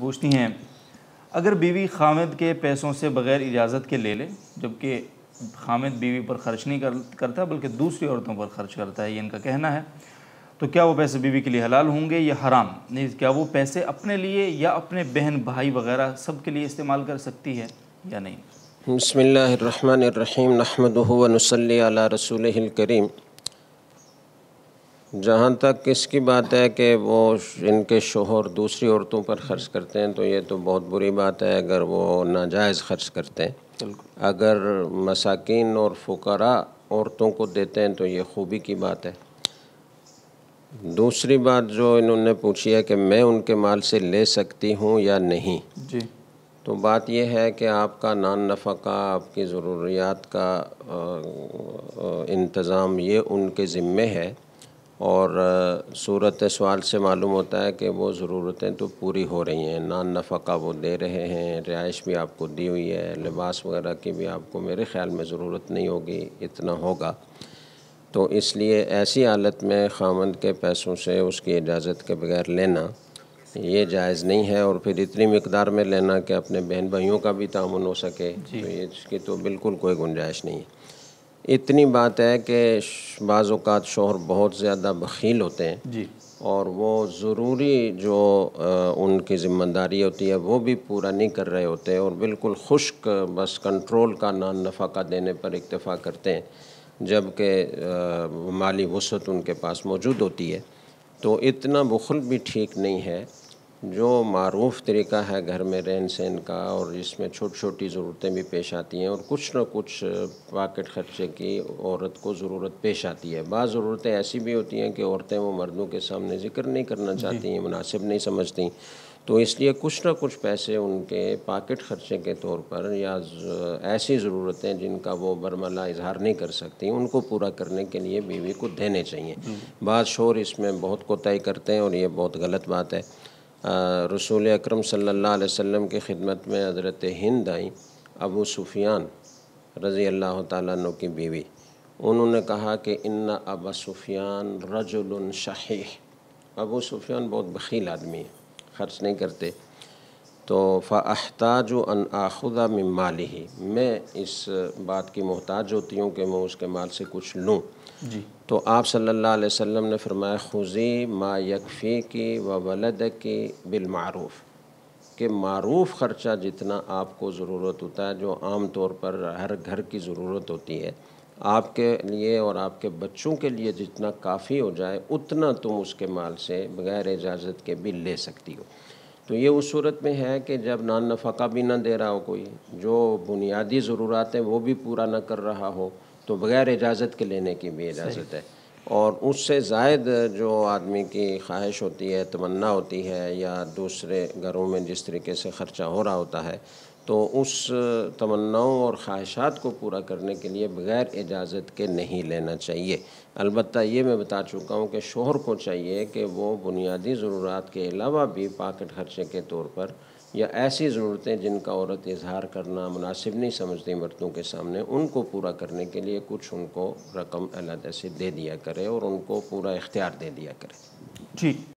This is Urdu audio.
پوچھتی ہیں اگر بیوی خامد کے پیسوں سے بغیر اجازت کے لے لے جبکہ خامد بیوی پر خرچ نہیں کرتا بلکہ دوسری عورتوں پر خرچ کرتا ہے یہ ان کا کہنا ہے تو کیا وہ پیسے بیوی کے لیے حلال ہوں گے یا حرام نہیں کیا وہ پیسے اپنے لیے یا اپنے بہن بھائی وغیرہ سب کے لیے استعمال کر سکتی ہے یا نہیں بسم اللہ الرحمن الرحیم و علی رسول الکریم جہاں تک اس کی بات ہے کہ وہ ان کے شوہر دوسری عورتوں پر خرچ کرتے ہیں تو یہ تو بہت بری بات ہے اگر وہ ناجائز خرچ کرتے ہیں اگر مساکین اور فقراء عورتوں کو دیتے ہیں تو یہ خوبی کی بات ہے دوسری بات جو انہوں نے پوچھی ہے کہ میں ان کے مال سے لے سکتی ہوں یا نہیں جی تو بات یہ ہے کہ آپ کا نان نفع کا آپ کی ضروریات کا انتظام یہ ان کے ذمے ہے اور صورت سوال سے معلوم ہوتا ہے کہ وہ ضرورتیں تو پوری ہو رہی ہیں نان نفقہ وہ دے رہے ہیں رہائش بھی آپ کو دی ہوئی ہے لباس وغیرہ کی بھی آپ کو میرے خیال میں ضرورت نہیں ہوگی اتنا ہوگا تو اس لیے ایسی حالت میں خامند کے پیسوں سے اس کی اجازت کے بغیر لینا یہ جائز نہیں ہے اور پھر اتنی مقدار میں لینا کہ اپنے بہن بھائیوں کا بھی تعاون ہو سکے جی۔ تو اس کی تو بالکل کوئی گنجائش نہیں ہے اتنی بات ہے کہ بعض اوقات شوہر بہت زیادہ بخیل ہوتے ہیں جی اور وہ ضروری جو ان کی ذمہ داری ہوتی ہے وہ بھی پورا نہیں کر رہے ہوتے اور بالکل خشک بس کنٹرول کا نان نفع کا دینے پر اکتفا کرتے ہیں جب کہ مالی وسعت ان کے پاس موجود ہوتی ہے تو اتنا بخل بھی ٹھیک نہیں ہے جو معروف طریقہ ہے گھر میں رہن سہن کا اور اس میں چھوٹی چھوٹی ضرورتیں بھی پیش آتی ہیں اور کچھ نہ کچھ پاکٹ خرچے کی عورت کو ضرورت پیش آتی ہے بعض ضرورتیں ایسی بھی ہوتی ہیں کہ عورتیں وہ مردوں کے سامنے ذکر نہیں کرنا جی۔ چاہتی ہیں مناسب نہیں سمجھتی تو اس لیے کچھ نہ کچھ پیسے ان کے پاکٹ خرچے کے طور پر یا ایسی ضرورتیں جن کا وہ برملہ اظہار نہیں کر سکتی ان کو پورا کرنے کے لیے بیوی کو دینے چاہیے بعض شور اس میں بہت کوتاہی کرتے ہیں اور یہ بہت غلط بات ہے رسول اکرم صلی اللہ علیہ وسلم کی خدمت میں حضرت ہند آئیں ابو سفیان رضی اللہ تعالیٰ عنہ کی بیوی انہوں نے کہا کہ ان ابا سفیان رجل شحیح ابو سفیان بہت بخیل آدمی ہے خرچ نہیں کرتے تو فاحتاج و ان آخدہ میں مال ہی میں اس بات کی محتاج ہوتی ہوں کہ میں اس کے مال سے کچھ لوں جی تو آپ صلی اللہ علیہ وسلم نے فرمایا خوزی ما یکفی کی و ولد کی بالمعروف کہ معروف خرچہ جتنا آپ کو ضرورت ہوتا ہے جو عام طور پر ہر گھر کی ضرورت ہوتی ہے آپ کے لیے اور آپ کے بچوں کے لیے جتنا کافی ہو جائے اتنا تم اس کے مال سے بغیر اجازت کے بھی لے سکتی ہو تو یہ اس صورت میں ہے کہ جب نان نفقہ بھی نہ دے رہا ہو کوئی جو بنیادی ضرورات ہیں وہ بھی پورا نہ کر رہا ہو تو بغیر اجازت کے لینے کی بھی اجازت ہے اور اس سے زائد جو آدمی کی خواہش ہوتی ہے تمنا ہوتی ہے یا دوسرے گھروں میں جس طریقے سے خرچہ ہو رہا ہوتا ہے تو اس تمناؤں اور خواہشات کو پورا کرنے کے لیے بغیر اجازت کے نہیں لینا چاہیے البتہ یہ میں بتا چکا ہوں کہ شوہر کو چاہیے کہ وہ بنیادی ضرورات کے علاوہ بھی پاکٹ خرچے کے طور پر یا ایسی ضرورتیں جن کا عورت اظہار کرنا مناسب نہیں سمجھتی مردوں کے سامنے ان کو پورا کرنے کے لیے کچھ ان کو رقم علیحدہ سے دے دیا کرے اور ان کو پورا اختیار دے دیا کرے ٹھیک جی۔